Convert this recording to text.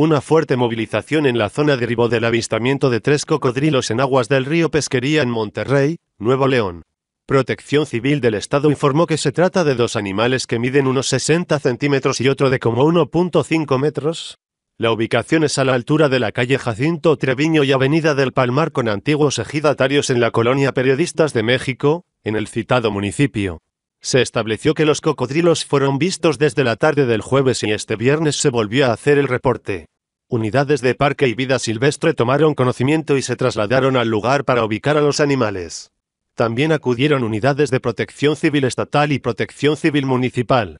Una fuerte movilización en la zona derivó del avistamiento de tres cocodrilos en aguas del río Pesquería en Monterrey, Nuevo León. Protección Civil del Estado informó que se trata de dos animales que miden unos 60 centímetros y otro de como 1.5 metros. La ubicación es a la altura de la calle Jacinto Treviño y Avenida del Palmar con antiguos ejidatarios en la colonia Periodistas de México, en el citado municipio. Se estableció que los cocodrilos fueron vistos desde la tarde del jueves y este viernes se volvió a hacer el reporte. Unidades de Parque y Vida Silvestre tomaron conocimiento y se trasladaron al lugar para ubicar a los animales. También acudieron unidades de protección civil estatal y protección civil municipal.